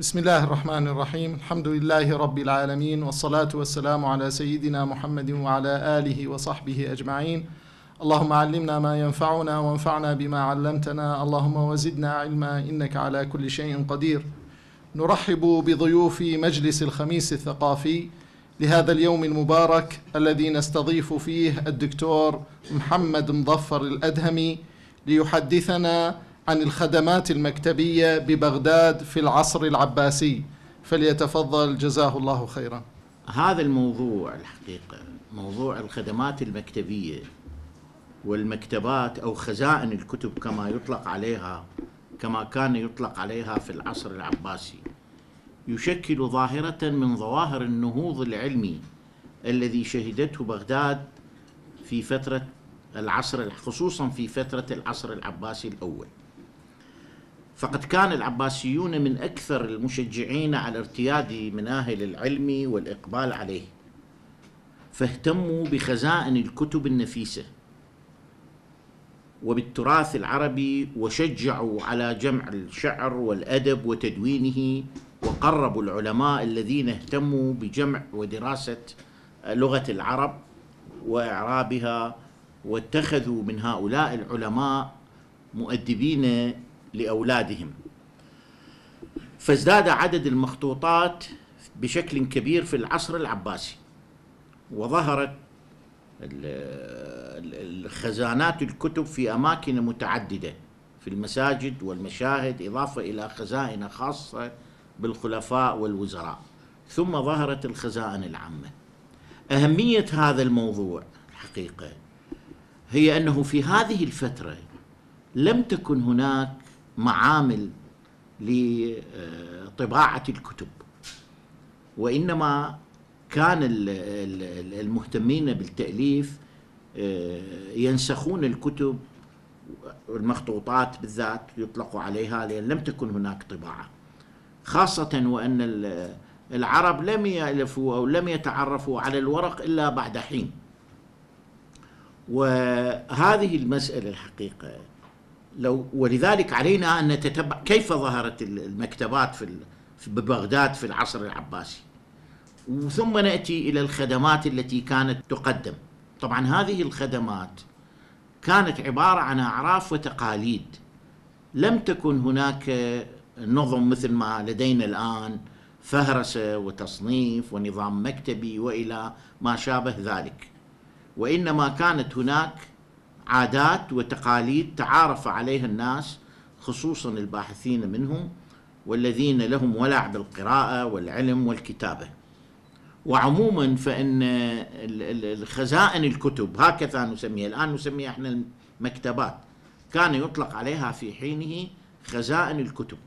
بسم الله الرحمن الرحيم الحمد لله رب العالمين والصلاة والسلام على سيدنا محمد وعلى آله وصحبه أجمعين اللهم علمنا ما ينفعنا وانفعنا بما علمتنا اللهم وزدنا علما إنك على كل شيء قدير نرحب بضيوف مجلس الخميس الثقافي لهذا اليوم المبارك الذي نستضيف فيه الدكتور محمد مظفر الأدهمي ليحدثنا عن الخدمات المكتبية ببغداد في العصر العباسي فليتفضل جزاه الله خيرا هذا الموضوع الحقيقة موضوع الخدمات المكتبية والمكتبات أو خزائن الكتب كما يطلق عليها كما كان يطلق عليها في العصر العباسي يشكل ظاهرة من ظواهر النهوض العلمي الذي شهدته بغداد في فترة العصر خصوصا في فترة العصر العباسي الأول فقد كان العباسيون من أكثر المشجعين على ارتياد مناهل العلم والإقبال عليه فاهتموا بخزائن الكتب النفيسة وبالتراث العربي وشجعوا على جمع الشعر والأدب وتدوينه وقربوا العلماء الذين اهتموا بجمع ودراسة لغة العرب وإعرابها واتخذوا من هؤلاء العلماء مؤدبين لأولادهم فازداد عدد المخطوطات بشكل كبير في العصر العباسي وظهرت الخزانات الكتب في أماكن متعددة في المساجد والمشاهد إضافة إلى خزائن خاصة بالخلفاء والوزراء ثم ظهرت الخزائن العامة أهمية هذا الموضوع الحقيقة هي أنه في هذه الفترة لم تكن هناك معامل لطباعة الكتب وإنما كان المهتمين بالتأليف آه، ينسخون الكتب المخطوطات بالذات يطلق عليها لأن لم تكن هناك طباعة خاصة وأن العرب لم يألفوا أو لم يتعرفوا على الورق إلا بعد حين وهذه المسألة الحقيقة لو ولذلك علينا ان نتتبع كيف ظهرت المكتبات في ببغداد في العصر العباسي ثم ناتي الى الخدمات التي كانت تقدم طبعا هذه الخدمات كانت عباره عن اعراف وتقاليد لم تكن هناك نظم مثل ما لدينا الان فهرسه وتصنيف ونظام مكتبي والى ما شابه ذلك وانما كانت هناك عادات وتقاليد تعارف عليها الناس خصوصا الباحثين منهم والذين لهم ولع بالقراءة والعلم والكتابة وعموما فإن الخزائن الكتب هكذا نسميها الآن نسميها احنا المكتبات كان يطلق عليها في حينه خزائن الكتب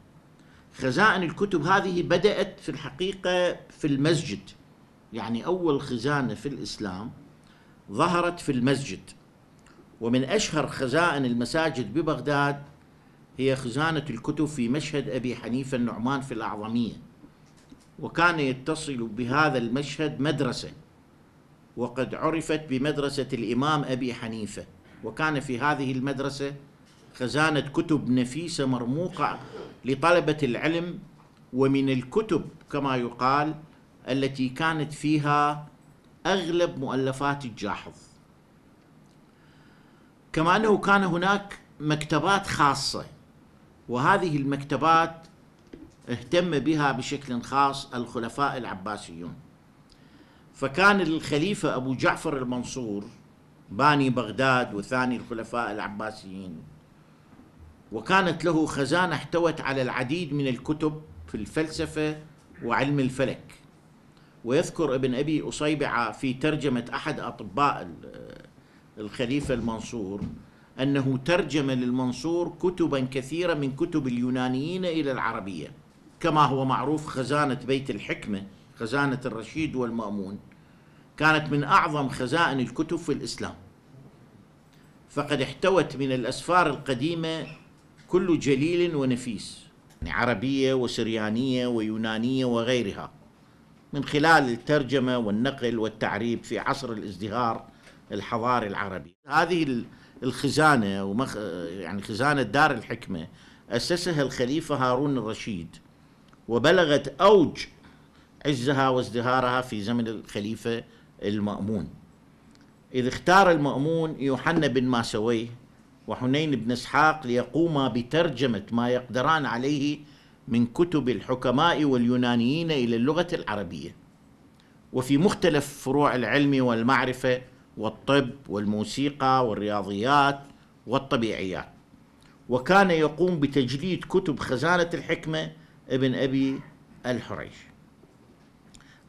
خزائن الكتب هذه بدأت في الحقيقة في المسجد يعني أول خزانة في الإسلام ظهرت في المسجد ومن أشهر خزائن المساجد ببغداد هي خزانة الكتب في مشهد أبي حنيفة النعمان في الأعظمية وكان يتصل بهذا المشهد مدرسة وقد عرفت بمدرسة الإمام أبي حنيفة وكان في هذه المدرسة خزانة كتب نفيسة مرموقة لطلبة العلم ومن الكتب كما يقال التي كانت فيها أغلب مؤلفات الجاحظ كما أنه كان هناك مكتبات خاصة وهذه المكتبات اهتم بها بشكل خاص الخلفاء العباسيون فكان الخليفة أبو جعفر المنصور باني بغداد وثاني الخلفاء العباسيين وكانت له خزانة احتوت على العديد من الكتب في الفلسفة وعلم الفلك ويذكر ابن أبي أصيبعة في ترجمة أحد أطباء الخليفة المنصور أنه ترجم للمنصور كتبا كثيرة من كتب اليونانيين إلى العربية كما هو معروف خزانة بيت الحكمة خزانة الرشيد والمأمون كانت من أعظم خزائن الكتب في الإسلام فقد احتوت من الأسفار القديمة كل جليل ونفيس يعني عربية وسريانية ويونانية وغيرها من خلال الترجمة والنقل والتعريب في عصر الازدهار الحضاري العربي هذه الخزانة ومخ يعني خزانة دار الحكمة أسسها الخليفة هارون الرشيد وبلغت أوج عزها وازدهارها في زمن الخليفة المأمون إذ اختار المأمون يوحنا بن ماسوي وحنين بن اسحاق ليقوما بترجمة ما يقدران عليه من كتب الحكماء واليونانيين إلى اللغة العربية وفي مختلف فروع العلم والمعرفة والطب والموسيقى والرياضيات والطبيعيات وكان يقوم بتجليد كتب خزانة الحكمة ابن أبي الحريش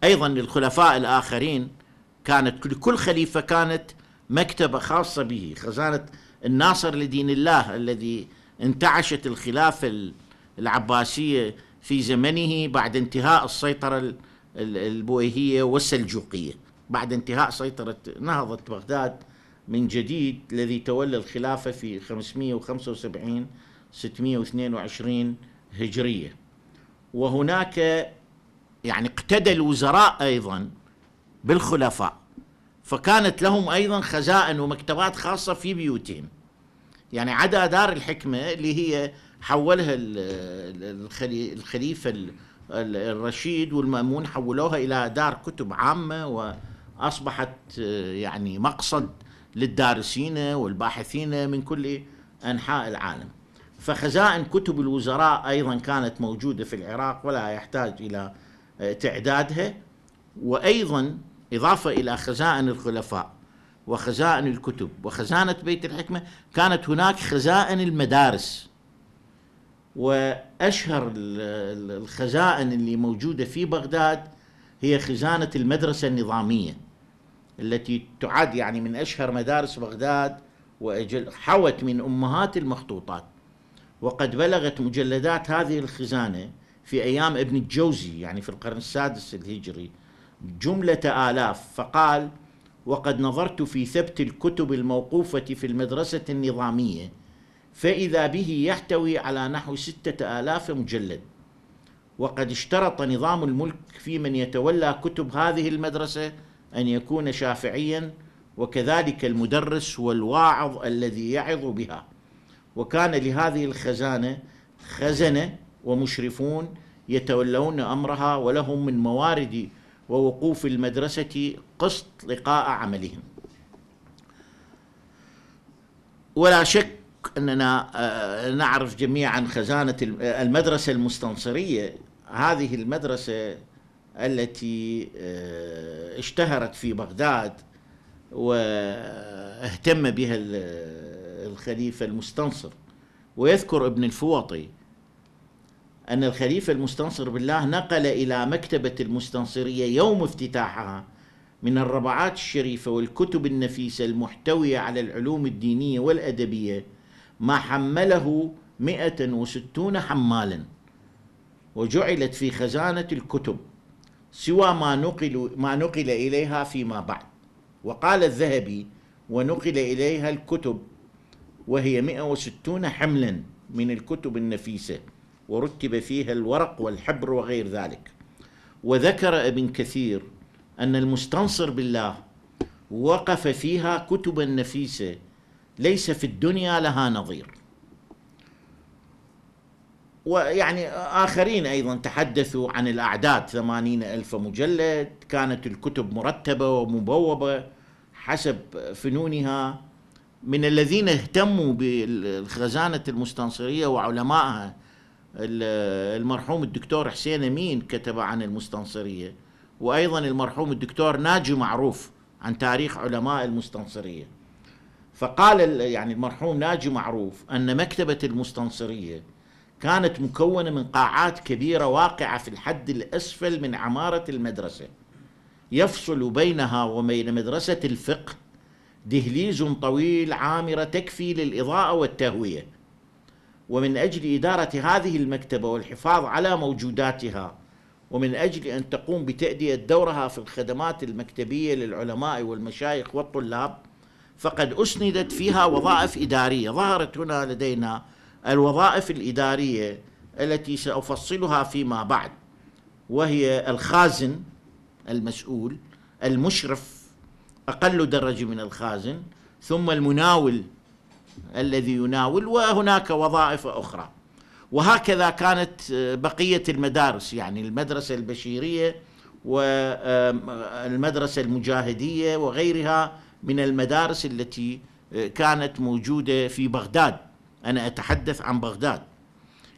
أيضا للخلفاء الآخرين كانت لكل خليفة كانت مكتبة خاصة به خزانة الناصر لدين الله الذي انتعشت الخلافة العباسية في زمنه بعد انتهاء السيطرة البويهية والسلجوقية بعد انتهاء سيطرة نهضة بغداد من جديد الذي تولى الخلافة في 575 622 هجرية وهناك يعني اقتدى الوزراء أيضا بالخلفاء فكانت لهم أيضا خزائن ومكتبات خاصة في بيوتهم يعني عدا دار الحكمة اللي هي حولها الخليفة الرشيد والمأمون حولوها إلى دار كتب عامة و أصبحت آه، يعني مقصد للدارسين والباحثين من كل أنحاء العالم فخزائن كتب الوزراء أيضا كانت موجودة في العراق ولا يحتاج إلى آه، تعدادها وأيضا إضافة إلى خزائن الخلفاء وخزائن الكتب وخزانة بيت الحكمة كانت هناك خزائن المدارس وأشهر الخزائن اللي موجودة في بغداد هي خزانة المدرسة النظامية التي تعد يعني من أشهر مدارس بغداد وحوت من أمهات المخطوطات وقد بلغت مجلدات هذه الخزانة في أيام ابن الجوزي يعني في القرن السادس الهجري جملة آلاف فقال وقد نظرت في ثبت الكتب الموقوفة في المدرسة النظامية فإذا به يحتوي على نحو ستة آلاف مجلد وقد اشترط نظام الملك في من يتولى كتب هذه المدرسة أن يكون شافعيا وكذلك المدرس والواعظ الذي يعظ بها وكان لهذه الخزانة خزنة ومشرفون يتولون أمرها ولهم من موارد ووقوف المدرسة قسط لقاء عملهم ولا شك أننا آه، نعرف جميعا خزانة المدرسة المستنصرية هذه المدرسة التي آه، اشتهرت في بغداد واهتم بها الخليفة المستنصر ويذكر ابن الفوطي أن الخليفة المستنصر بالله نقل إلى مكتبة المستنصرية يوم افتتاحها من الربعات الشريفة والكتب النفيسة المحتوية على العلوم الدينية والأدبية ما حمله 160 حمالا وجعلت في خزانة الكتب سوى ما نقل ما نقل اليها فيما بعد وقال الذهبي ونقل اليها الكتب وهي 160 حملا من الكتب النفيسه ورتب فيها الورق والحبر وغير ذلك وذكر ابن كثير ان المستنصر بالله وقف فيها كتبا نفيسه ليس في الدنيا لها نظير ويعني آخرين أيضا تحدثوا عن الأعداد ثمانين ألف مجلد كانت الكتب مرتبة ومبوبة حسب فنونها من الذين اهتموا بالخزانة المستنصرية وعلمائها المرحوم الدكتور حسين أمين كتب عن المستنصرية وأيضا المرحوم الدكتور ناجي معروف عن تاريخ علماء المستنصرية فقال يعني المرحوم ناجي معروف أن مكتبة المستنصرية كانت مكونة من قاعات كبيرة واقعة في الحد الأسفل من عمارة المدرسة يفصل بينها وبين مدرسة الفقه دهليز طويل عامرة تكفي للإضاءة والتهوية ومن أجل إدارة هذه المكتبة والحفاظ على موجوداتها ومن أجل أن تقوم بتأدية دورها في الخدمات المكتبية للعلماء والمشايخ والطلاب فقد أسندت فيها وظائف إدارية ظهرت هنا لدينا الوظائف الاداريه التي سافصلها فيما بعد وهي الخازن المسؤول المشرف اقل درجه من الخازن ثم المناول الذي يناول وهناك وظائف اخرى وهكذا كانت آه، بقيه المدارس يعني المدرسه البشيريه والمدرسه المجاهديه وغيرها من المدارس التي آه، كانت موجوده في بغداد أنا أتحدث عن بغداد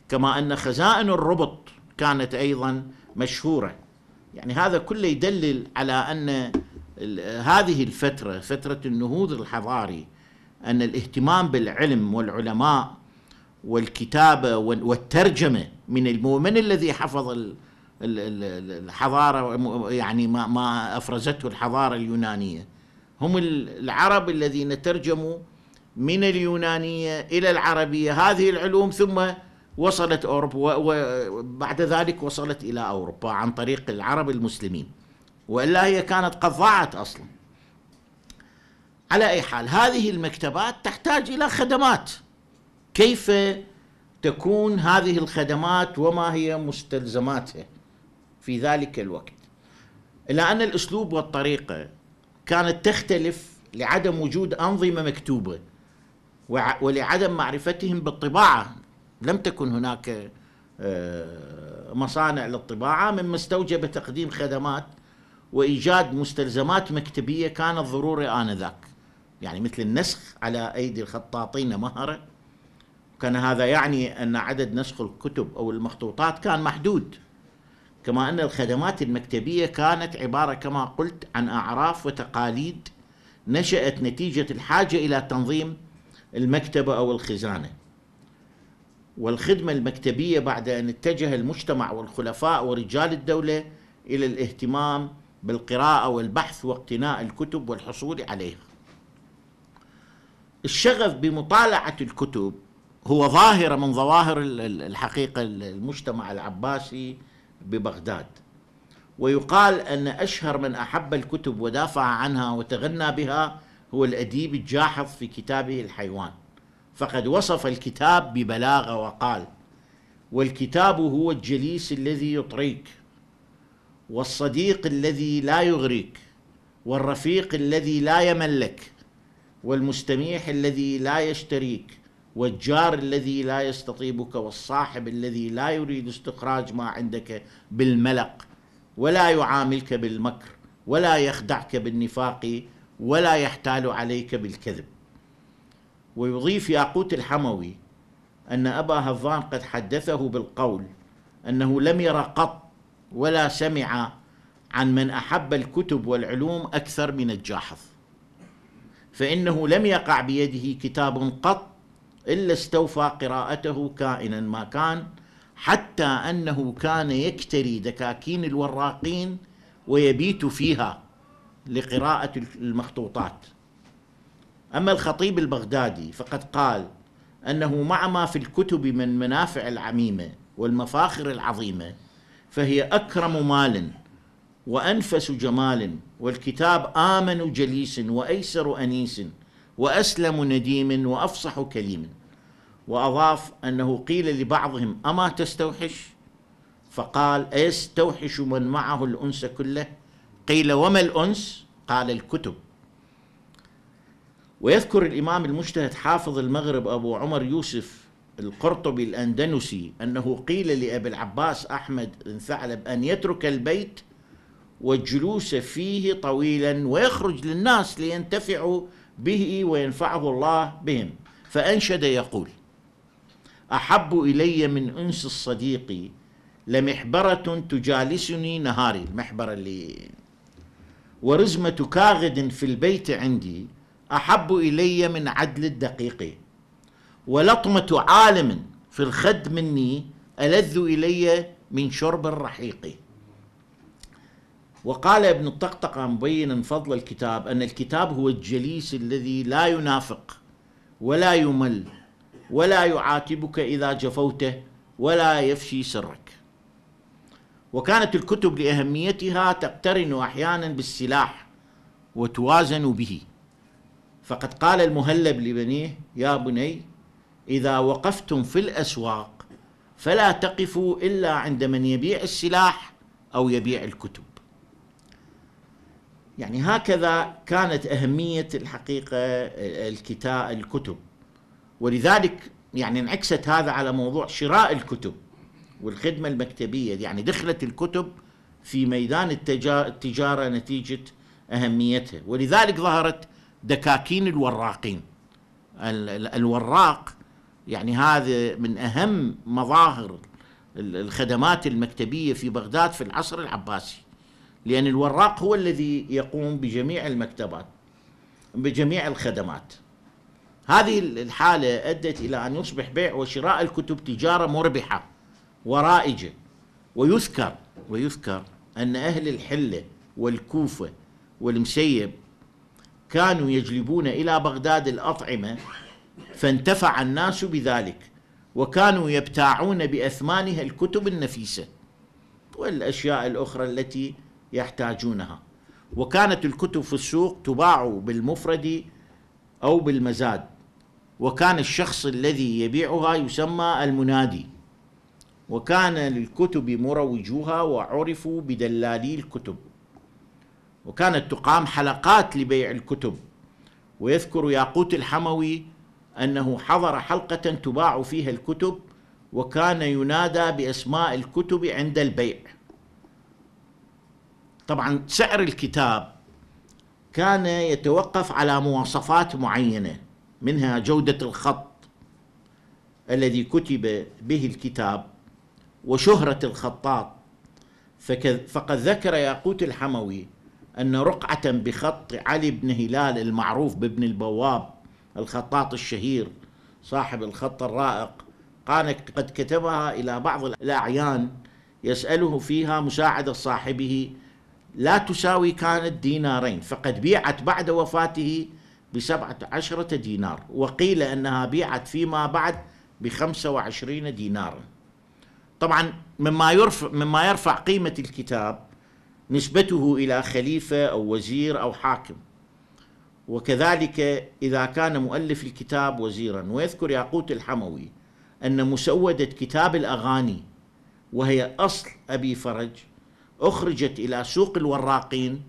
كما أن خزائن الربط كانت أيضا مشهورة يعني هذا كله يدلل على أن هذه الفترة فترة النهوض الحضاري أن الاهتمام بالعلم والعلماء والكتابة والترجمة من المؤمن الذي حفظ الحضارة يعني ما أفرزته الحضارة اليونانية هم العرب الذين ترجموا من اليونانية إلى العربية هذه العلوم ثم وصلت أوروبا وبعد ذلك وصلت إلى أوروبا عن طريق العرب المسلمين وإلا هي كانت قد ضاعت أصلا على أي حال هذه المكتبات تحتاج إلى خدمات كيف تكون هذه الخدمات وما هي مستلزماتها في ذلك الوقت إلا أن الأسلوب والطريقة كانت تختلف لعدم وجود أنظمة مكتوبة ولعدم معرفتهم بالطباعة لم تكن هناك آه، مصانع للطباعة مما استوجب تقديم خدمات وإيجاد مستلزمات مكتبية كانت ضروري آنذاك يعني مثل النسخ على أيدي الخطاطين مهرة كان هذا يعني أن عدد نسخ الكتب أو المخطوطات كان محدود كما أن الخدمات المكتبية كانت عبارة كما قلت عن أعراف وتقاليد نشأت نتيجة الحاجة إلى تنظيم المكتبة أو الخزانة والخدمة المكتبية بعد أن اتجه المجتمع والخلفاء ورجال الدولة إلى الاهتمام بالقراءة والبحث واقتناء الكتب والحصول عليها الشغف بمطالعة الكتب هو ظاهرة من ظواهر الحقيقة المجتمع العباسي ببغداد ويقال أن أشهر من أحب الكتب ودافع عنها وتغنى بها هو الأديب الجاحظ في كتابه الحيوان فقد وصف الكتاب ببلاغة وقال والكتاب هو الجليس الذي يطريك والصديق الذي لا يغريك والرفيق الذي لا يملك والمستميح الذي لا يشتريك والجار الذي لا يستطيبك والصاحب الذي لا يريد استخراج ما عندك بالملق ولا يعاملك بالمكر ولا يخدعك بالنفاق ولا يحتال عليك بالكذب ويضيف ياقوت الحموي أن أبا هضان قد حدثه بالقول أنه لم ير قط ولا سمع عن من أحب الكتب والعلوم أكثر من الجاحظ فإنه لم يقع بيده كتاب قط إلا استوفى قراءته كائنا ما كان حتى أنه كان يكتري دكاكين الوراقين ويبيت فيها لقراءة المخطوطات أما الخطيب البغدادي فقد قال أنه مع ما في الكتب من منافع العميمة والمفاخر العظيمة فهي أكرم مال وأنفس جمال والكتاب آمن جليس وأيسر أنيس وأسلم نديم وأفصح كليم وأضاف أنه قيل لبعضهم أما تستوحش فقال أيستوحش من معه الأنس كله قيل وما الأنس قال الكتب ويذكر الإمام المجتهد حافظ المغرب أبو عمر يوسف القرطبي الأندلسي أنه قيل لأبي العباس أحمد بن ثعلب أن يترك البيت والجلوس فيه طويلا ويخرج للناس لينتفعوا به وينفعه الله بهم فأنشد يقول أحب إلي من أنس الصديق لمحبرة تجالسني نهاري المحبرة اللي ورزمة كاغد في البيت عندي أحب إلي من عدل الدقيق ولطمة عالم في الخد مني ألذ إلي من شرب الرحيق وقال ابن الطقطقة مبينا فضل الكتاب أن الكتاب هو الجليس الذي لا ينافق ولا يمل ولا يعاتبك إذا جفوته ولا يفشي سرك وكانت الكتب لأهميتها تقترن أحيانا بالسلاح وتوازن به فقد قال المهلب لبنيه يا بني إذا وقفتم في الأسواق فلا تقفوا إلا عند من يبيع السلاح أو يبيع الكتب يعني هكذا كانت أهمية الحقيقة الكتاب الكتب ولذلك يعني انعكست هذا على موضوع شراء الكتب والخدمة المكتبية يعني دخلت الكتب في ميدان التجارة نتيجة أهميتها ولذلك ظهرت دكاكين الوراقين الوراق يعني هذا من أهم مظاهر الخدمات المكتبية في بغداد في العصر العباسي لأن الوراق هو الذي يقوم بجميع المكتبات بجميع الخدمات هذه الحالة أدت إلى أن يصبح بيع وشراء الكتب تجارة مربحة ورائجه ويذكر ويذكر أن أهل الحلة والكوفة والمسيب كانوا يجلبون إلى بغداد الأطعمة فانتفع الناس بذلك وكانوا يبتاعون بأثمانها الكتب النفيسة والأشياء الأخرى التي يحتاجونها وكانت الكتب في السوق تباع بالمفرد أو بالمزاد وكان الشخص الذي يبيعها يسمى المنادي وكان للكتب مروجوها وعرفوا بدلالي الكتب وكانت تقام حلقات لبيع الكتب ويذكر ياقوت الحموي أنه حضر حلقة تباع فيها الكتب وكان ينادى بأسماء الكتب عند البيع طبعا سعر الكتاب كان يتوقف على مواصفات معينة منها جودة الخط الذي كتب به الكتاب وشهرة الخطاط فقد ذكر ياقوت الحموي أن رقعة بخط علي بن هلال المعروف بابن البواب الخطاط الشهير صاحب الخط الرائق كان قد كتبها إلى بعض الأعيان يسأله فيها مساعدة صاحبه لا تساوي كانت دينارين فقد بيعت بعد وفاته بسبعة عشرة دينار وقيل أنها بيعت فيما بعد بخمسة وعشرين ديناراً طبعا مما يرفع مما يرفع قيمه الكتاب نسبته الى خليفه او وزير او حاكم وكذلك اذا كان مؤلف الكتاب وزيرا ويذكر ياقوت الحموي ان مسوده كتاب الاغاني وهي اصل ابي فرج اخرجت الى سوق الوراقين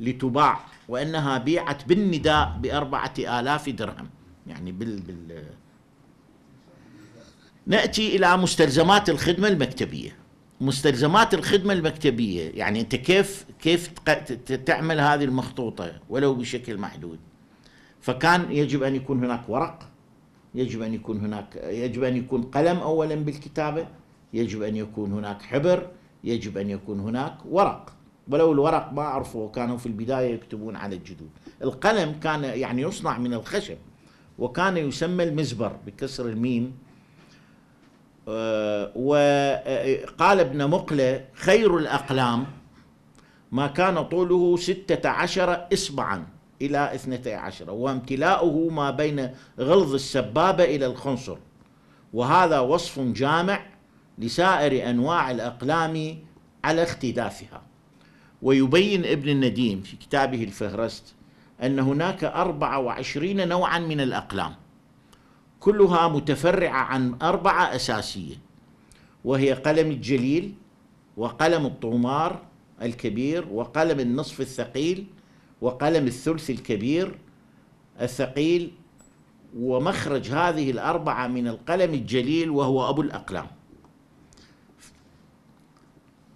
لتباع وانها بيعت بالنداء باربعه الاف درهم يعني بال, بال ناتي الى مستلزمات الخدمه المكتبيه مستلزمات الخدمه المكتبيه يعني انت كيف كيف تعمل هذه المخطوطه ولو بشكل محدود فكان يجب ان يكون هناك ورق يجب ان يكون هناك يجب ان يكون قلم اولا بالكتابه يجب ان يكون هناك حبر يجب ان يكون هناك ورق ولو الورق ما اعرفه كانوا في البدايه يكتبون على الجدود القلم كان يعني يصنع من الخشب وكان يسمى المزبر بكسر الميم آه، وقال آه، ابن مقلة خير الأقلام ما كان طوله ستة عشر إصبعا إلى اثنتي عشر وامتلاؤه ما بين غلظ السبابة إلى الخنصر وهذا وصف جامع لسائر أنواع الأقلام على اختلافها ويبين ابن النديم في كتابه الفهرست أن هناك 24 نوعا من الأقلام كلها متفرعة عن أربعة أساسية وهي قلم الجليل وقلم الطومار الكبير وقلم النصف الثقيل وقلم الثلث الكبير الثقيل ومخرج هذه الأربعة من القلم الجليل وهو أبو الأقلام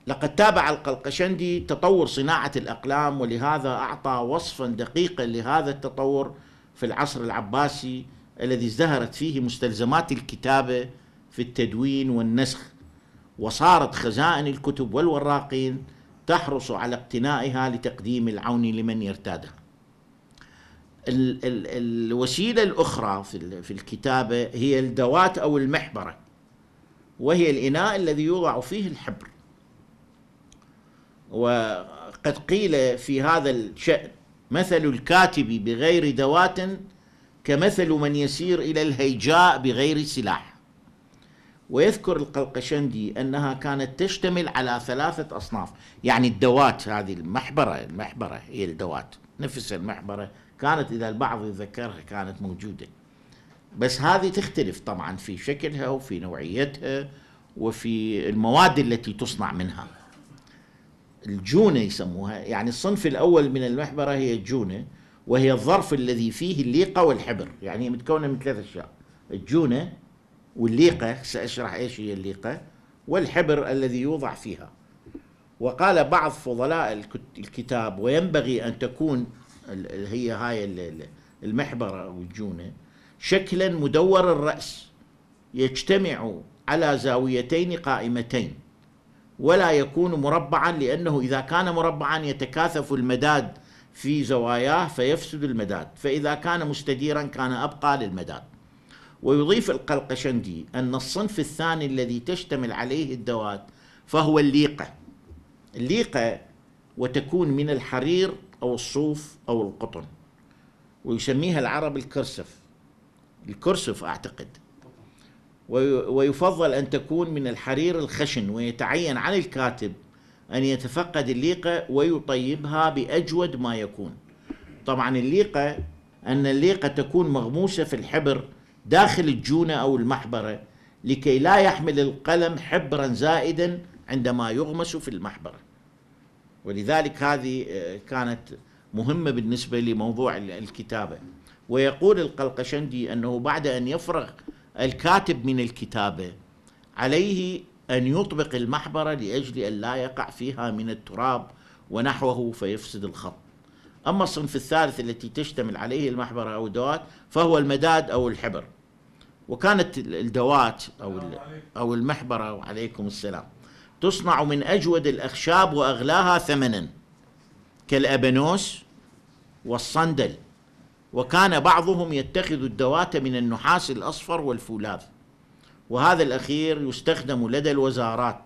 لقد تابع القلقشندي تطور صناعة الأقلام ولهذا أعطى وصفا دقيقا لهذا التطور في العصر العباسي الذي ازدهرت فيه مستلزمات الكتابة في التدوين والنسخ وصارت خزائن الكتب والوراقين تحرص على اقتنائها لتقديم العون لمن يرتادها ال ال الوسيلة الأخرى في, في الكتابة هي الدوات أو المحبرة وهي الإناء الذي يوضع فيه الحبر وقد قيل في هذا الشأن مثل الكاتب بغير دوات كمثل من يسير إلى الهيجاء بغير سلاح ويذكر القلقشندي أنها كانت تشتمل على ثلاثة أصناف يعني الدوات هذه المحبرة المحبرة هي الدوات نفس المحبرة كانت إذا البعض يتذكرها كانت موجودة بس هذه تختلف طبعا في شكلها وفي نوعيتها وفي المواد التي تصنع منها الجونة يسموها يعني الصنف الأول من المحبرة هي الجونة وهي الظرف الذي فيه الليقة والحبر يعني متكونة من ثلاث أشياء الجونة والليقة سأشرح إيش هي الليقة والحبر الذي يوضع فيها وقال بعض فضلاء الكتاب وينبغي أن تكون هي هاي المحبرة أو الجونة شكلا مدور الرأس يجتمع على زاويتين قائمتين ولا يكون مربعا لأنه إذا كان مربعا يتكاثف المداد في زواياه فيفسد المداد فإذا كان مستديرا كان أبقى للمداد ويضيف القلقشندي أن الصنف الثاني الذي تشتمل عليه الدوات فهو الليقة الليقة وتكون من الحرير أو الصوف أو القطن ويسميها العرب الكرسف الكرسف أعتقد ويفضل أن تكون من الحرير الخشن ويتعين على الكاتب أن يتفقد الليقة ويطيبها بأجود ما يكون طبعا الليقة أن الليقة تكون مغموسة في الحبر داخل الجونة أو المحبرة لكي لا يحمل القلم حبرا زائدا عندما يغمس في المحبرة ولذلك هذه آه، كانت مهمة بالنسبة لموضوع الكتابة ويقول القلقشندي أنه بعد أن يفرغ الكاتب من الكتابة عليه أن يطبق المحبرة لأجل أن لا يقع فيها من التراب ونحوه فيفسد الخط أما الصنف الثالث التي تشتمل عليه المحبرة أو الدوات فهو المداد أو الحبر وكانت الدوات أو, أو المحبرة وعليكم السلام تصنع من أجود الأخشاب وأغلاها ثمنا كالأبنوس والصندل وكان بعضهم يتخذ الدوات من النحاس الأصفر والفولاذ وهذا الأخير يستخدم لدى الوزارات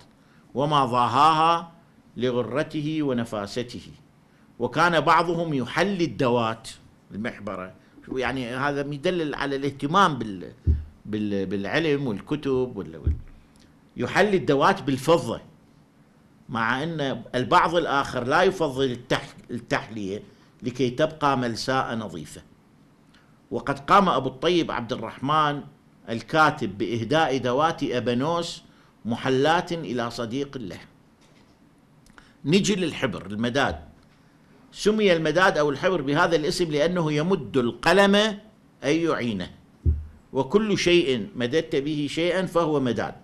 وما ضاهاها لغرته ونفاسته وكان بعضهم يحلي الدوات المحبرة يعني هذا يدلل على الاهتمام بال بالعلم والكتب وال... يحلي الدوات بالفضة مع أن البعض الآخر لا يفضل التح... التحلية لكي تبقى ملساء نظيفة وقد قام أبو الطيب عبد الرحمن الكاتب بإهداء دوات أبنوس محلات إلى صديق له نجي للحبر المداد سمي المداد أو الحبر بهذا الاسم لأنه يمد القلم أي يعينه وكل شيء مددت به شيئا فهو مداد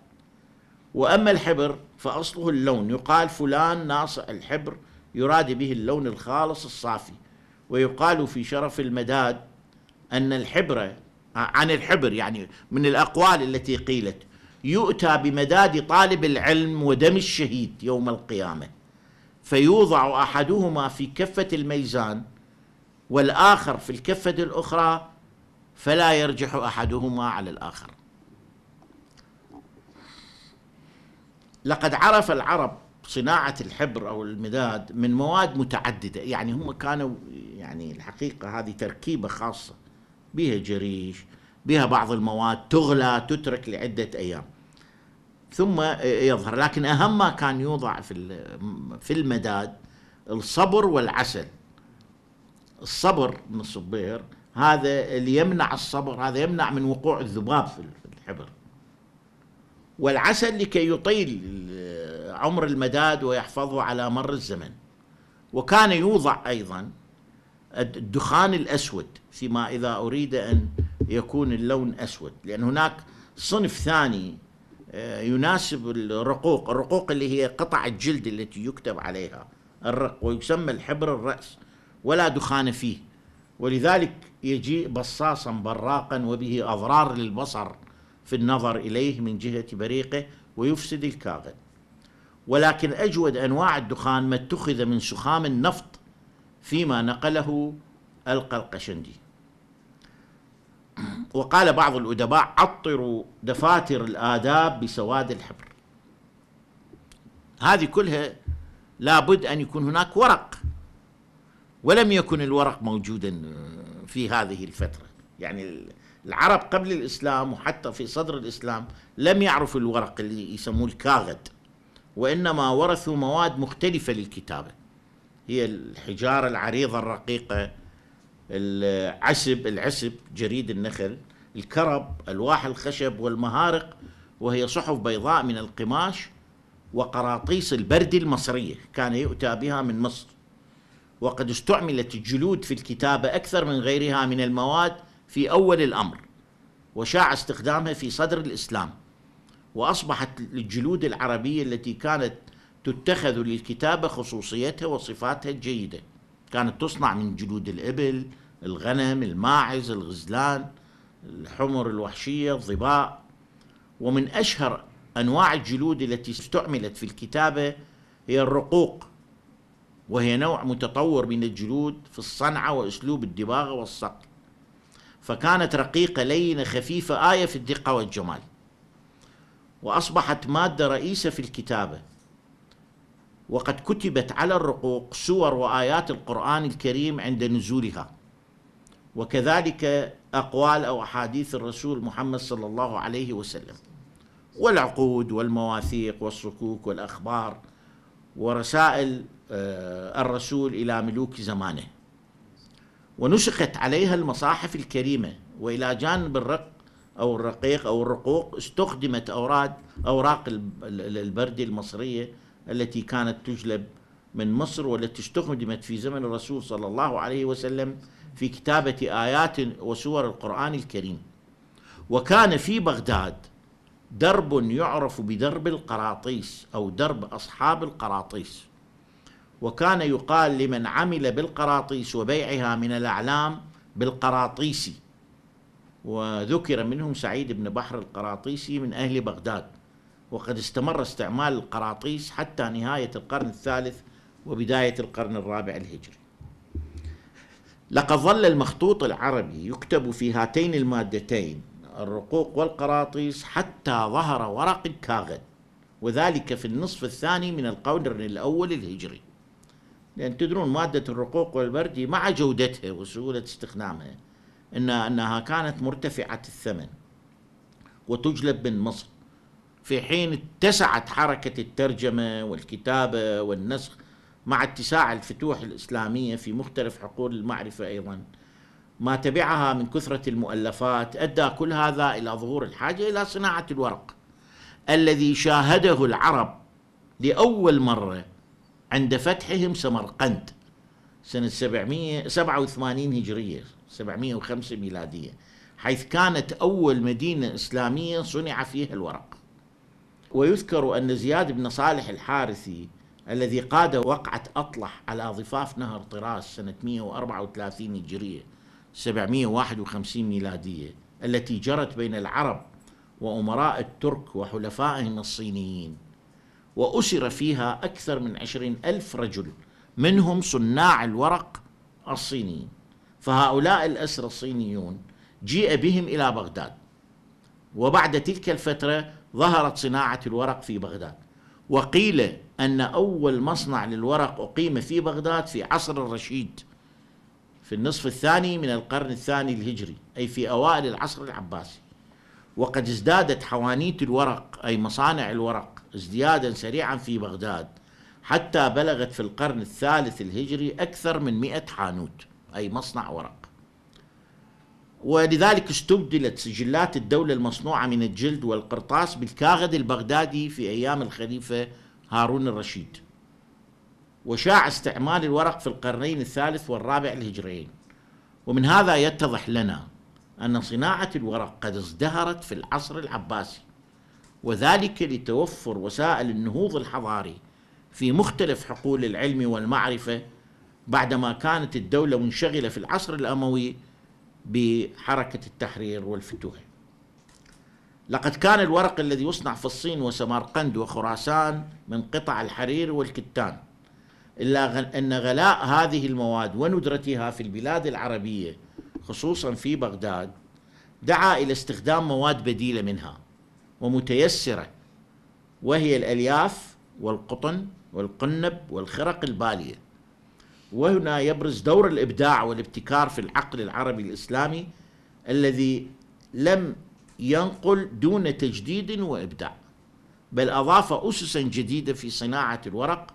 وأما الحبر فأصله اللون يقال فلان ناصع الحبر يراد به اللون الخالص الصافي ويقال في شرف المداد أن الحبر عن الحبر يعني من الأقوال التي قيلت يؤتى بمداد طالب العلم ودم الشهيد يوم القيامة فيوضع أحدهما في كفة الميزان والآخر في الكفة الأخرى فلا يرجح أحدهما على الآخر لقد عرف العرب صناعة الحبر أو المداد من مواد متعددة يعني هم كانوا يعني الحقيقة هذه تركيبة خاصة بها جريش بها بعض المواد تغلى تترك لعدة أيام ثم يظهر لكن أهم ما كان يوضع في في المداد الصبر والعسل الصبر من الصبير هذا اللي يمنع الصبر هذا يمنع من وقوع الذباب في الحبر والعسل لكي يطيل عمر المداد ويحفظه على مر الزمن وكان يوضع أيضا الدخان الأسود فيما إذا أريد أن يكون اللون أسود لأن هناك صنف ثاني آه، يناسب الرقوق الرقوق اللي هي قطع الجلد التي يكتب عليها الرق ويسمى الحبر الرأس ولا دخان فيه ولذلك يجيء بصاصا براقا وبه أضرار للبصر في النظر إليه من جهة بريقه ويفسد الكاغذ ولكن أجود أنواع الدخان ما اتخذ من سخام النفط فيما نقله القلقشندي وقال بعض الأدباء عطروا دفاتر الآداب بسواد الحبر هذه كلها لابد أن يكون هناك ورق ولم يكن الورق موجودا في هذه الفترة يعني العرب قبل الإسلام وحتى في صدر الإسلام لم يعرفوا الورق اللي يسموه الكاغد وإنما ورثوا مواد مختلفة للكتابة هي الحجارة العريضة الرقيقة العسب العسب جريد النخل الكرب ألواح الخشب والمهارق وهي صحف بيضاء من القماش وقراطيس البرد المصرية كان يؤتى بها من مصر وقد استعملت الجلود في الكتابة أكثر من غيرها من المواد في أول الأمر وشاع استخدامها في صدر الإسلام وأصبحت الجلود العربية التي كانت تتخذ للكتابة خصوصيتها وصفاتها الجيدة كانت تصنع من جلود الإبل الغنم الماعز الغزلان الحمر الوحشية الظباء ومن أشهر أنواع الجلود التي استعملت في الكتابة هي الرقوق وهي نوع متطور من الجلود في الصنعة وأسلوب الدباغة والصقل فكانت رقيقة لينة خفيفة آية في الدقة والجمال وأصبحت مادة رئيسة في الكتابة وقد كتبت على الرقوق سور وآيات القرآن الكريم عند نزولها وكذلك أقوال أو أحاديث الرسول محمد صلى الله عليه وسلم والعقود والمواثيق والصكوك والأخبار ورسائل آه، الرسول إلى ملوك زمانه ونسخت عليها المصاحف الكريمة وإلى جانب الرق أو الرقيق أو الرقوق استخدمت أوراد أوراق البرد المصرية التي كانت تجلب من مصر والتي استخدمت في زمن الرسول صلى الله عليه وسلم في كتابة آيات وسور القرآن الكريم وكان في بغداد درب يعرف بدرب القراطيس أو درب أصحاب القراطيس وكان يقال لمن عمل بالقراطيس وبيعها من الأعلام بالقراطيسي وذكر منهم سعيد بن بحر القراطيسي من أهل بغداد وقد استمر استعمال القراطيس حتى نهاية القرن الثالث وبداية القرن الرابع الهجري لقد ظل المخطوط العربي يكتب في هاتين المادتين الرقوق والقراطيس حتى ظهر ورق الكاغد وذلك في النصف الثاني من القرن الأول الهجري لأن تدرون مادة الرقوق والبردي مع جودتها وسهولة استخدامها إن أنها كانت مرتفعة الثمن وتجلب من مصر في حين اتسعت حركة الترجمة والكتابة والنسخ مع اتساع الفتوح الإسلامية في مختلف حقول المعرفة أيضا ما تبعها من كثرة المؤلفات أدى كل هذا إلى ظهور الحاجة إلى صناعة الورق الذي شاهده العرب لأول مرة عند فتحهم سمرقند سنة 787 هجرية 705 ميلادية حيث كانت أول مدينة إسلامية صنع فيها الورق ويذكر أن زياد بن صالح الحارثي الذي قاد وقعة أطلح على ضفاف نهر طراس سنة 134 هجرية 751 ميلادية التي جرت بين العرب وأمراء الترك وحلفائهم الصينيين وأسر فيها أكثر من عشرين ألف رجل منهم صناع الورق الصينيين فهؤلاء الأسر الصينيون جيء بهم إلى بغداد وبعد تلك الفترة ظهرت صناعة الورق في بغداد وقيل أن أول مصنع للورق أقيم في بغداد في عصر الرشيد في النصف الثاني من القرن الثاني الهجري أي في أوائل العصر العباسي وقد ازدادت حوانيت الورق أي مصانع الورق ازديادا سريعا في بغداد حتى بلغت في القرن الثالث الهجري أكثر من مئة حانوت أي مصنع ورق ولذلك استبدلت سجلات الدولة المصنوعة من الجلد والقرطاس بالكاغد البغدادي في أيام الخليفة هارون الرشيد وشاع استعمال الورق في القرنين الثالث والرابع الهجريين ومن هذا يتضح لنا أن صناعة الورق قد ازدهرت في العصر العباسي وذلك لتوفر وسائل النهوض الحضاري في مختلف حقول العلم والمعرفة بعدما كانت الدولة منشغلة في العصر الأموي بحركة التحرير والفتوح لقد كان الورق الذي يصنع في الصين وسمرقند وخراسان من قطع الحرير والكتان إلا أن غلاء هذه المواد وندرتها في البلاد العربية خصوصا في بغداد دعا إلى استخدام مواد بديلة منها ومتيسرة وهي الألياف والقطن والقنب والخرق البالية وهنا يبرز دور الإبداع والابتكار في العقل العربي الإسلامي الذي لم ينقل دون تجديد وابداع بل اضاف اسسا جديده في صناعه الورق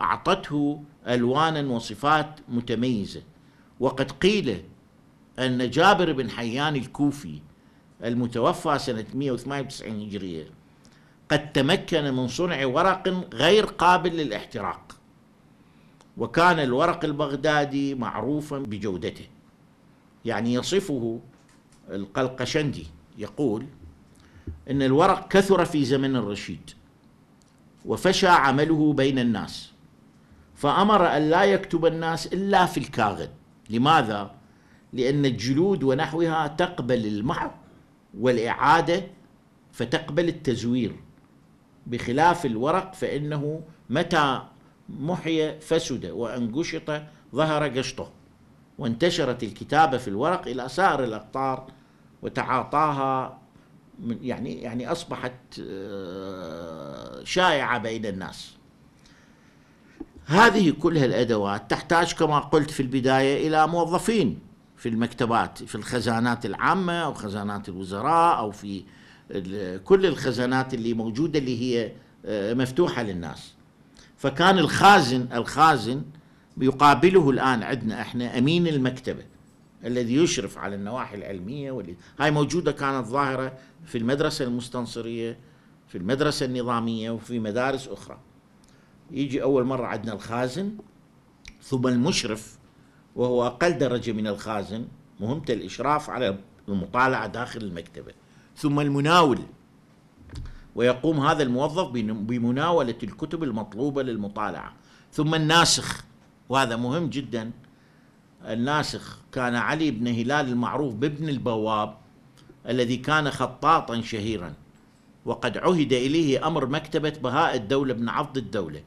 اعطته الوانا وصفات متميزه وقد قيل ان جابر بن حيان الكوفي المتوفى سنه 198 هجريه قد تمكن من صنع ورق غير قابل للاحتراق وكان الورق البغدادي معروفا بجودته يعني يصفه القلقشندي يقول ان الورق كثر في زمن الرشيد وفشى عمله بين الناس فامر ان لا يكتب الناس الا في الكاغد لماذا لان الجلود ونحوها تقبل المحو والاعاده فتقبل التزوير بخلاف الورق فانه متى محي فسد وانقشط ظهر قشطه وانتشرت الكتابه في الورق الى سائر الاقطار وتعاطاها من يعني يعني اصبحت آه، شائعه بين الناس. هذه كلها الادوات تحتاج كما قلت في البدايه الى موظفين في المكتبات في الخزانات العامه او خزانات الوزراء او في كل الخزانات اللي موجوده اللي هي آه، مفتوحه للناس. فكان الخازن الخازن يقابله الان عندنا احنا امين المكتبه الذي يشرف على النواحي العلمية واللي هاي موجودة كانت ظاهرة في المدرسة المستنصرية في المدرسة النظامية وفي مدارس أخرى يجي أول مرة عندنا الخازن ثم المشرف وهو أقل درجة من الخازن مهمته الإشراف على المطالعة داخل المكتبة ثم المناول ويقوم هذا الموظف بمناولة الكتب المطلوبة للمطالعة ثم الناسخ وهذا مهم جدا الناسخ كان علي بن هلال المعروف بابن البواب الذي كان خطاطا شهيرا وقد عهد إليه أمر مكتبة بهاء الدولة بن عبد الدولة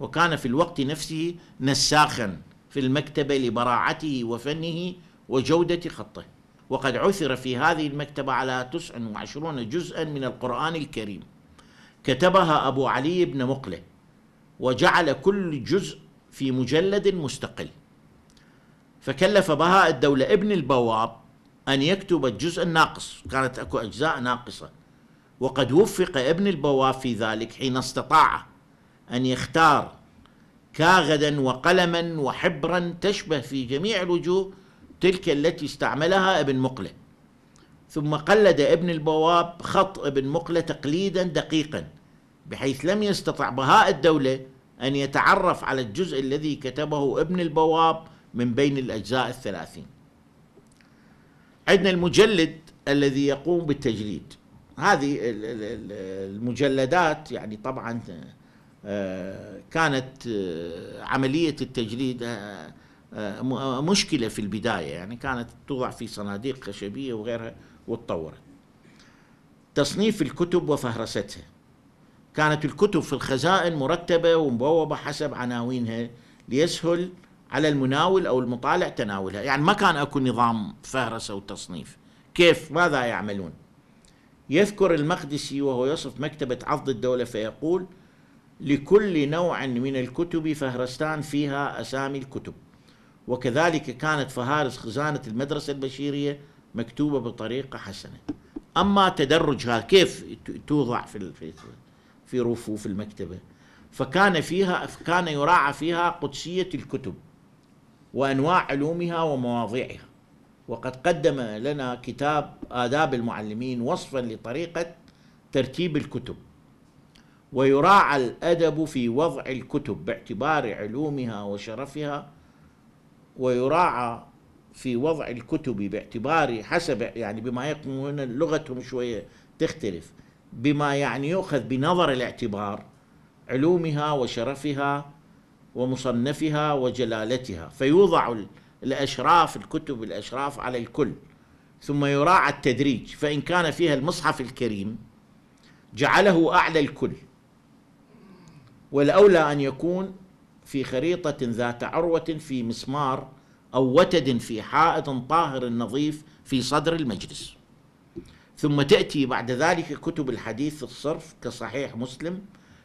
وكان في الوقت نفسه نساخا في المكتبة لبراعته وفنه وجودة خطه وقد عثر في هذه المكتبة على 29 جزءا من القرآن الكريم كتبها أبو علي بن مقلة وجعل كل جزء في مجلد مستقل فكلف بهاء الدولة ابن البواب أن يكتب الجزء الناقص كانت أكو أجزاء ناقصة وقد وفق ابن البواب في ذلك حين استطاع أن يختار كاغدا وقلما وحبرا تشبه في جميع الوجوه تلك التي استعملها ابن مقلة ثم قلد ابن البواب خط ابن مقلة تقليدا دقيقا بحيث لم يستطع بهاء الدولة أن يتعرف على الجزء الذي كتبه ابن البواب من بين الأجزاء الثلاثين عندنا المجلد الذي يقوم بالتجليد هذه المجلدات يعني طبعا آه، كانت آه، عملية التجليد آه، مشكلة في البداية يعني كانت توضع في صناديق خشبية وغيرها وتطورت تصنيف الكتب وفهرستها كانت الكتب في الخزائن مرتبة ومبوبة حسب عناوينها ليسهل على المناول أو المطالع تناولها يعني ما كان أكو نظام فهرسة وتصنيف كيف ماذا يعملون يذكر المقدسي وهو يصف مكتبة عضد الدولة فيقول لكل نوع من الكتب فهرستان فيها أسامي الكتب وكذلك كانت فهارس خزانة المدرسة البشيرية مكتوبة بطريقة حسنة أما تدرجها كيف توضع في في رفوف المكتبة فكان فيها كان يراعى فيها قدسية الكتب وانواع علومها ومواضيعها وقد قدم لنا كتاب آداب المعلمين وصفا لطريقة ترتيب الكتب ويراعى الأدب في وضع الكتب باعتبار علومها وشرفها ويراعى في وضع الكتب باعتبار حسب يعني بما يقومون لغتهم شوية تختلف بما يعني يؤخذ بنظر الاعتبار علومها وشرفها ومصنفها وجلالتها فيوضع الأشراف الكتب الأشراف على الكل ثم يراعى التدريج فإن كان فيها المصحف الكريم جعله أعلى الكل والأولى أن يكون في خريطة ذات عروة في مسمار أو وتد في حائط طاهر نظيف في صدر المجلس ثم تأتي بعد ذلك كتب الحديث الصرف كصحيح مسلم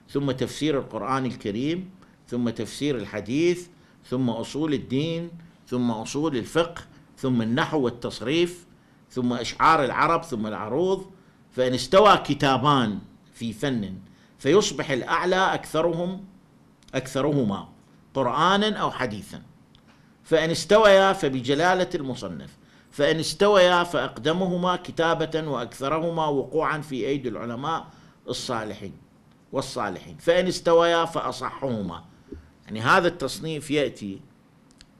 ثم تفسير القرآن الكريم ثم تفسير الحديث ثم أصول الدين ثم أصول الفقه ثم النحو والتصريف ثم أشعار العرب ثم العروض فإن استوى كتابان في فن فيصبح الأعلى أكثرهم أكثرهما قرآنا أو حديثا فإن استويا فبجلالة المصنف فإن استويا فأقدمهما كتابة وأكثرهما وقوعا في أيدي العلماء الصالحين والصالحين فإن استويا فأصحهما يعني هذا التصنيف ياتي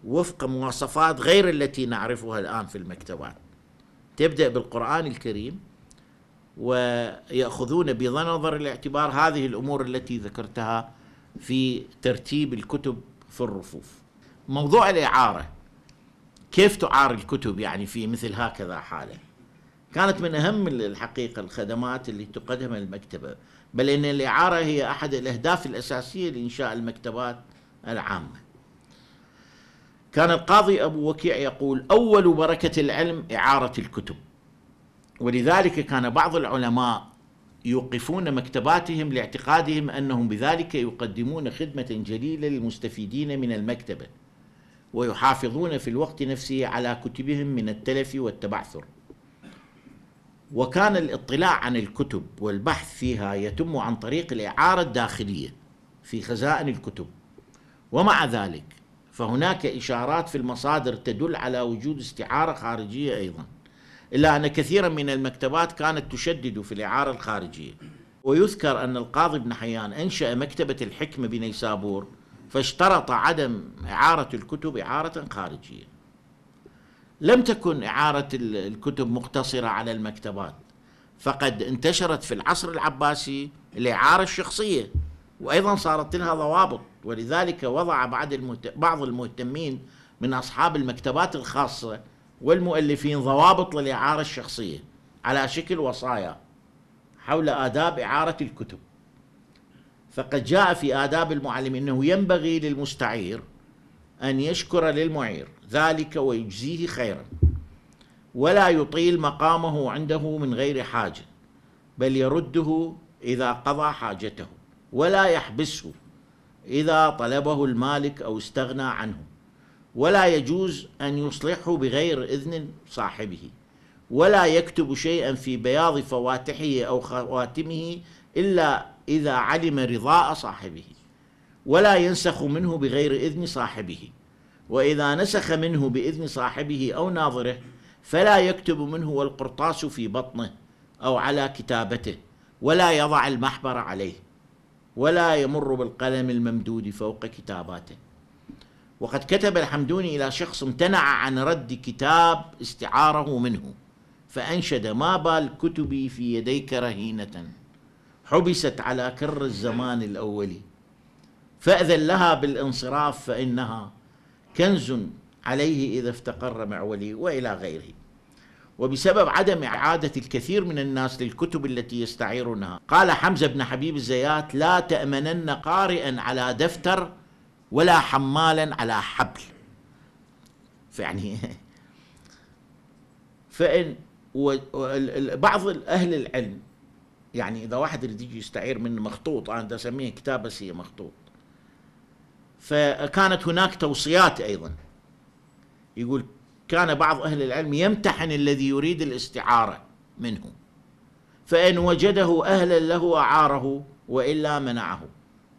وفق مواصفات غير التي نعرفها الان في المكتبات تبدا بالقران الكريم وياخذون بنظر الاعتبار هذه الامور التي ذكرتها في ترتيب الكتب في الرفوف موضوع الاعاره كيف تعار الكتب يعني في مثل هكذا حاله كانت من اهم الحقيقه الخدمات اللي تقدمها المكتبه بل ان الاعاره هي احد الاهداف الاساسيه لانشاء المكتبات العامة كان القاضي أبو وكيع يقول أول بركة العلم إعارة الكتب ولذلك كان بعض العلماء يوقفون مكتباتهم لاعتقادهم أنهم بذلك يقدمون خدمة جليلة للمستفيدين من المكتبة ويحافظون في الوقت نفسه على كتبهم من التلف والتبعثر وكان الاطلاع عن الكتب والبحث فيها يتم عن طريق الإعارة الداخلية في خزائن الكتب ومع ذلك فهناك إشارات في المصادر تدل على وجود استعارة خارجية أيضا إلا أن كثيرا من المكتبات كانت تشدد في الإعارة الخارجية ويذكر أن القاضي بن حيان أنشأ مكتبة الحكمة بنيسابور فاشترط عدم إعارة الكتب إعارة خارجية لم تكن إعارة الكتب مقتصرة على المكتبات فقد انتشرت في العصر العباسي الإعارة الشخصية وأيضا صارت لها ضوابط ولذلك وضع بعض بعض المهتمين من أصحاب المكتبات الخاصة والمؤلفين ضوابط للإعارة الشخصية على شكل وصايا حول آداب إعارة الكتب فقد جاء في آداب المعلم أنه ينبغي للمستعير أن يشكر للمعير ذلك ويجزيه خيرا ولا يطيل مقامه عنده من غير حاجة بل يرده إذا قضى حاجته ولا يحبسه إذا طلبه المالك أو استغنى عنه ولا يجوز أن يصلحه بغير إذن صاحبه ولا يكتب شيئا في بياض فواتحه أو خواتمه إلا إذا علم رضاء صاحبه ولا ينسخ منه بغير إذن صاحبه وإذا نسخ منه بإذن صاحبه أو ناظره فلا يكتب منه والقرطاس في بطنه أو على كتابته ولا يضع المحبر عليه ولا يمر بالقلم الممدود فوق كتاباته وقد كتب الحمدوني إلى شخص امتنع عن رد كتاب استعاره منه فأنشد ما بال كتبي في يديك رهينة حبست على كر الزمان الأولي فأذن لها بالانصراف فإنها كنز عليه إذا افتقر معولي وإلى غيره وبسبب عدم إعادة الكثير من الناس للكتب التي يستعيرونها قال حمزة بن حبيب الزيات لا تأمنن قارئا على دفتر ولا حمالا على حبل فيعني فإن بعض أهل العلم يعني إذا واحد يريد يجي يستعير من مخطوط أنا أسميه كتاب بس هي مخطوط فكانت هناك توصيات أيضا يقول كان بعض أهل العلم يمتحن الذي يريد الاستعارة منه فإن وجده أهلا له أعاره وإلا منعه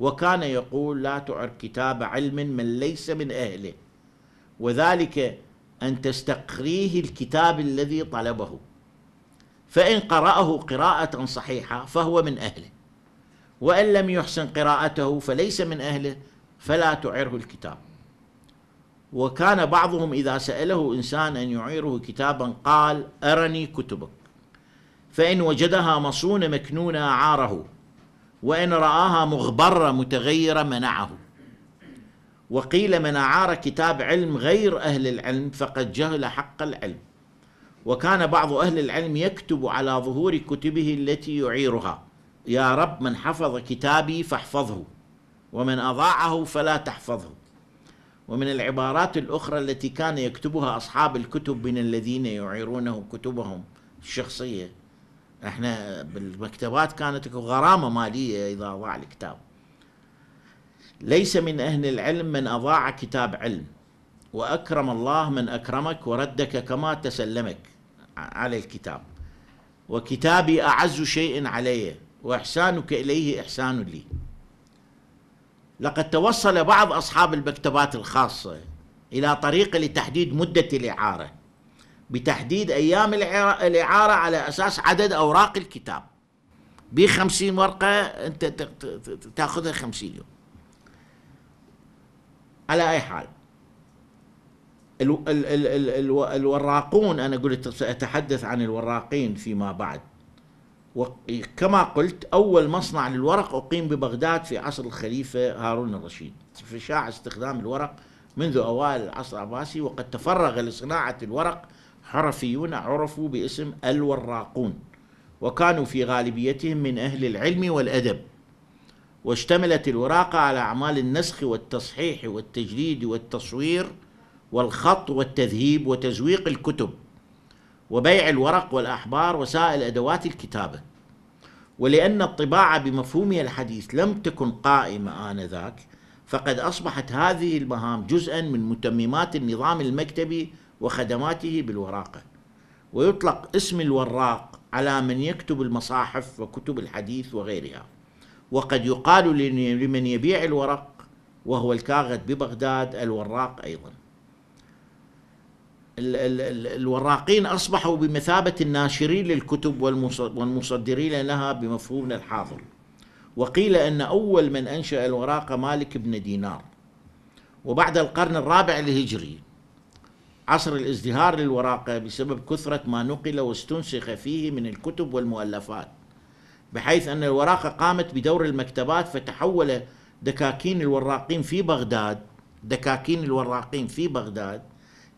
وكان يقول لا تعر كتاب علم من ليس من أهله وذلك أن تستقريه الكتاب الذي طلبه فإن قرأه قراءة صحيحة فهو من أهله وإن لم يحسن قراءته فليس من أهله فلا تعره الكتاب وكان بعضهم إذا سأله إنسان أن يعيره كتابا قال أرني كتبك فإن وجدها مصونة مكنونة عاره وإن رآها مغبرة متغيرة منعه وقيل من أعار كتاب علم غير أهل العلم فقد جهل حق العلم وكان بعض أهل العلم يكتب على ظهور كتبه التي يعيرها يا رب من حفظ كتابي فاحفظه ومن أضاعه فلا تحفظه ومن العبارات الأخرى التي كان يكتبها أصحاب الكتب من الذين يعيرونه كتبهم الشخصية احنا بالمكتبات كانت غرامة مالية إذا أضاع الكتاب ليس من أهل العلم من أضاع كتاب علم وأكرم الله من أكرمك وردك كما تسلمك على الكتاب وكتابي أعز شيء علي وإحسانك إليه إحسان لي لقد توصل بعض أصحاب المكتبات الخاصة إلى طريقة لتحديد مدة الإعارة بتحديد أيام الإعارة على أساس عدد أوراق الكتاب ب 50 ورقة أنت تأخذها 50 يوم على أي حال ال ال ال الوراقون أنا قلت سأتحدث عن الوراقين فيما بعد وكما قلت أول مصنع للورق أقيم ببغداد في عصر الخليفة هارون الرشيد فشاع استخدام الورق منذ أوائل العصر العباسي وقد تفرغ لصناعة الورق حرفيون عرفوا باسم الوراقون وكانوا في غالبيتهم من أهل العلم والأدب واشتملت الوراقة على أعمال النسخ والتصحيح والتجديد والتصوير والخط والتذهيب وتزويق الكتب وبيع الورق والأحبار وسائل أدوات الكتابة ولأن الطباعة بمفهومها الحديث لم تكن قائمة آنذاك فقد أصبحت هذه المهام جزءا من متممات النظام المكتبي وخدماته بالوراقة ويطلق اسم الوراق على من يكتب المصاحف وكتب الحديث وغيرها وقد يقال لمن يبيع الورق وهو الكاغد ببغداد الوراق أيضاً الوراقين أصبحوا بمثابة الناشرين للكتب والمصدرين لها بمفهومنا الحاضر وقيل أن أول من أنشأ الوراقة مالك بن دينار وبعد القرن الرابع الهجري عصر الازدهار للوراقة بسبب كثرة ما نقل واستنسخ فيه من الكتب والمؤلفات بحيث أن الوراقة قامت بدور المكتبات فتحول دكاكين الوراقين في بغداد دكاكين الوراقين في بغداد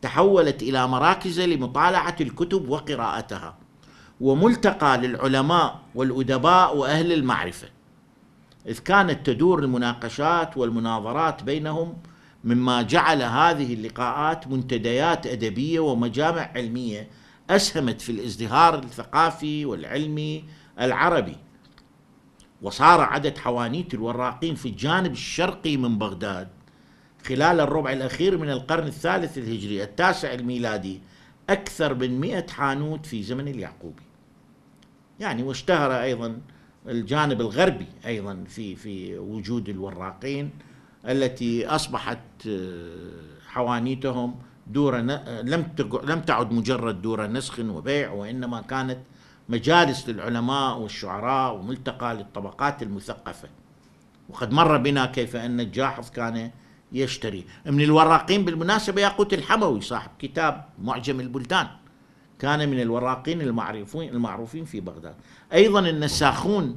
تحولت إلى مراكز لمطالعة الكتب وقراءتها وملتقى للعلماء والأدباء وأهل المعرفة إذ كانت تدور المناقشات والمناظرات بينهم مما جعل هذه اللقاءات منتديات أدبية ومجامع علمية أسهمت في الازدهار الثقافي والعلمي العربي وصار عدد حوانيت الوراقين في الجانب الشرقي من بغداد خلال الربع الأخير من القرن الثالث الهجري التاسع الميلادي أكثر من مئة حانوت في زمن اليعقوبي يعني واشتهر أيضا الجانب الغربي أيضا في, في وجود الوراقين التي أصبحت آه، حوانيتهم دور لم لم تعد مجرد دور نسخ وبيع وإنما كانت مجالس للعلماء والشعراء وملتقى للطبقات المثقفة وقد مر بنا كيف أن الجاحظ كان يشتري من الوراقين بالمناسبة ياقوت الحموي صاحب كتاب معجم البلدان كان من الوراقين المعروفين المعروفين في بغداد أيضا النساخون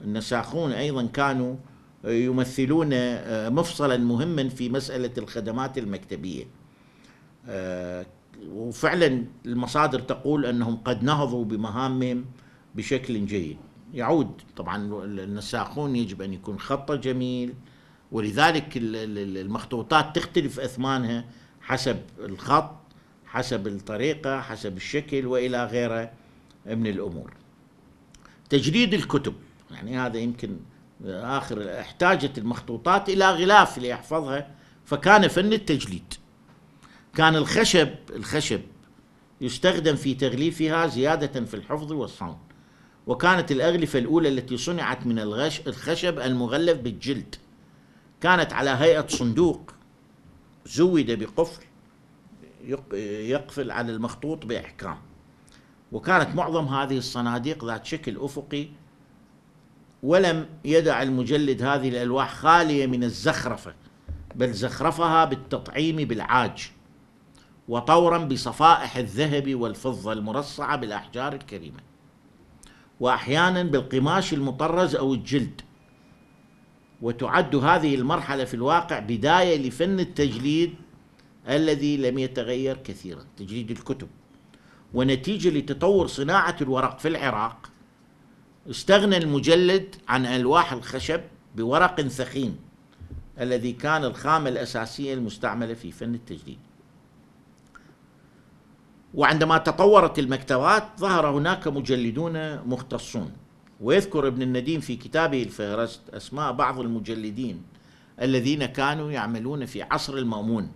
النساخون أيضا كانوا يمثلون آه، مفصلا مهما في مسألة الخدمات المكتبية آه، وفعلا المصادر تقول أنهم قد نهضوا بمهامهم بشكل جيد يعود طبعا النساخون يجب أن يكون خطه جميل ولذلك المخطوطات تختلف أثمانها حسب الخط حسب الطريقة حسب الشكل وإلى غيره من الأمور تجريد الكتب يعني هذا يمكن آخر احتاجت المخطوطات إلى غلاف ليحفظها فكان فن التجليد كان الخشب الخشب يستخدم في تغليفها زيادة في الحفظ والصون وكانت الأغلفة الأولى التي صنعت من الخشب المغلف بالجلد كانت على هيئة صندوق زود بقفل يقفل على المخطوط بإحكام وكانت معظم هذه الصناديق ذات شكل أفقي ولم يدع المجلد هذه الألواح خالية من الزخرفة بل زخرفها بالتطعيم بالعاج وطورا بصفائح الذهب والفضة المرصعة بالأحجار الكريمة وأحيانا بالقماش المطرز أو الجلد وتعد هذه المرحلة في الواقع بداية لفن التجليد الذي لم يتغير كثيرا تجليد الكتب ونتيجة لتطور صناعة الورق في العراق استغنى المجلد عن ألواح الخشب بورق ثخين الذي كان الخامة الأساسية المستعملة في فن التجليد وعندما تطورت المكتبات ظهر هناك مجلدون مختصون ويذكر ابن النديم في كتابه الفهرست أسماء بعض المجلدين الذين كانوا يعملون في عصر المأمون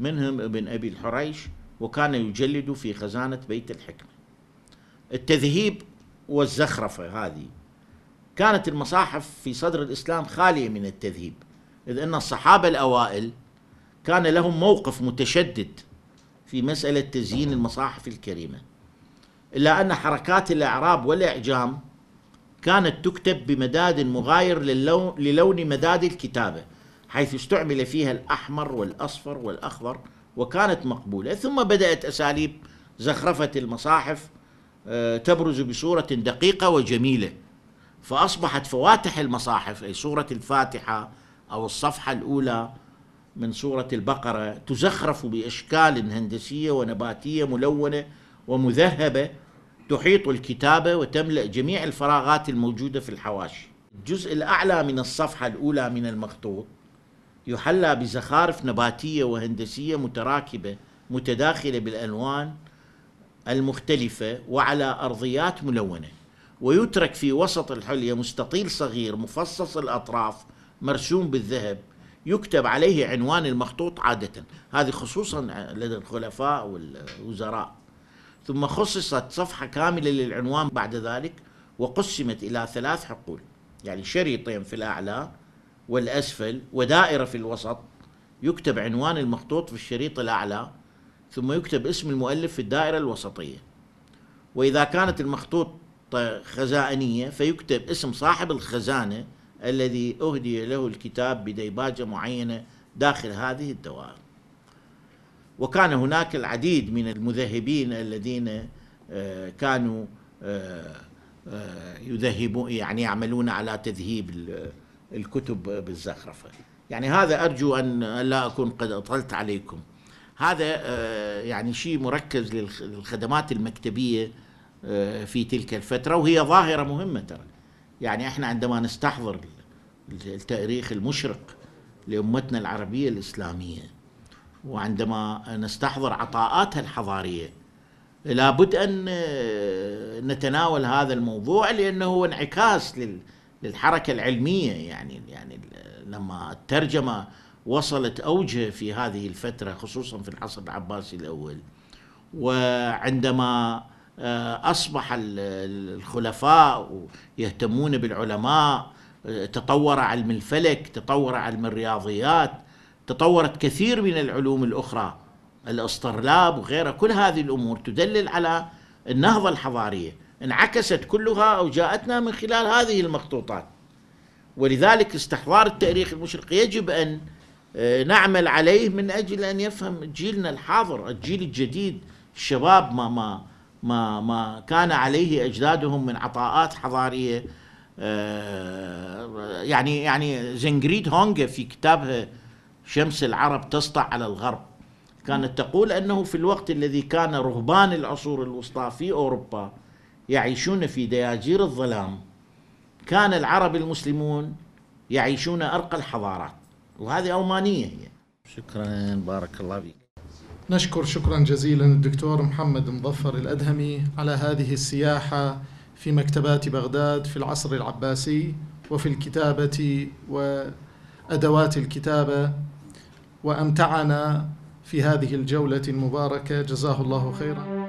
منهم ابن أبي الحريش وكان يجلد في خزانة بيت الحكمة التذهيب والزخرفة هذه كانت المصاحف في صدر الإسلام خالية من التذهيب إذ أن الصحابة الأوائل كان لهم موقف متشدد في مسألة تزيين المصاحف الكريمة إلا أن حركات الإعراب والإعجام كانت تكتب بمداد مغاير للون للون مداد الكتابة حيث استعمل فيها الأحمر والأصفر والأخضر وكانت مقبولة ثم بدأت أساليب زخرفة المصاحف آه، تبرز بصورة دقيقة وجميلة فأصبحت فواتح المصاحف أي صورة الفاتحة أو الصفحة الأولى من سورة البقرة تزخرف بأشكال هندسية ونباتية ملونة ومذهبة تحيط الكتابة وتملأ جميع الفراغات الموجودة في الحواشي الجزء الأعلى من الصفحة الأولى من المخطوط يحلى بزخارف نباتية وهندسية متراكبة متداخلة بالألوان المختلفة وعلى أرضيات ملونة ويترك في وسط الحلية مستطيل صغير مفصص الأطراف مرسوم بالذهب يكتب عليه عنوان المخطوط عادة هذه خصوصا لدى الخلفاء والوزراء ثم خصصت صفحة كاملة للعنوان بعد ذلك وقسمت إلى ثلاث حقول يعني شريطين في الأعلى والأسفل ودائرة في الوسط يكتب عنوان المخطوط في الشريط الأعلى ثم يكتب اسم المؤلف في الدائرة الوسطية وإذا كانت المخطوطة خزائنية فيكتب اسم صاحب الخزانة الذي أهدي له الكتاب بديباجة معينة داخل هذه الدوائر وكان هناك العديد من المذهبين الذين آه، كانوا آه، آه، يذهبون يعني يعملون على تذهيب الكتب بالزخرفه يعني هذا ارجو ان لا اكون قد اطلت عليكم هذا يعني شيء مركز للخدمات المكتبيه في تلك الفتره وهي ظاهره مهمه ترى يعني احنا عندما نستحضر التاريخ المشرق لامتنا العربيه الاسلاميه وعندما نستحضر عطاءاتها الحضاريه لابد ان آه، نتناول هذا الموضوع لانه هو انعكاس للحركه العلميه يعني يعني لما الترجمه وصلت اوجه في هذه الفتره خصوصا في العصر العباسي الاول وعندما آه، اصبح الخلفاء يهتمون بالعلماء آه، تطور علم الفلك تطور علم الرياضيات تطورت كثير من العلوم الأخرى الاسطرلاب وغيرها كل هذه الأمور تدلل على النهضة الحضارية انعكست كلها أو جاءتنا من خلال هذه المخطوطات ولذلك استحضار التاريخ المشرق يجب أن آه، نعمل عليه من أجل أن يفهم جيلنا الحاضر الجيل الجديد الشباب ما ما ما ما كان عليه أجدادهم من عطاءات حضارية آه، يعني يعني زنجريد هونغ في كتابها شمس العرب تسطع على الغرب كانت تقول أنه في الوقت الذي كان رهبان العصور الوسطى في أوروبا يعيشون في دياجير الظلام كان العرب المسلمون يعيشون أرقى الحضارات وهذه ألمانية هي شكرا بارك الله فيك نشكر شكرا جزيلا الدكتور محمد مظفر الأدهمي على هذه السياحة في مكتبات بغداد في العصر العباسي وفي الكتابة وأدوات الكتابة وأمتعنا في هذه الجولة المباركة جزاه الله خيرا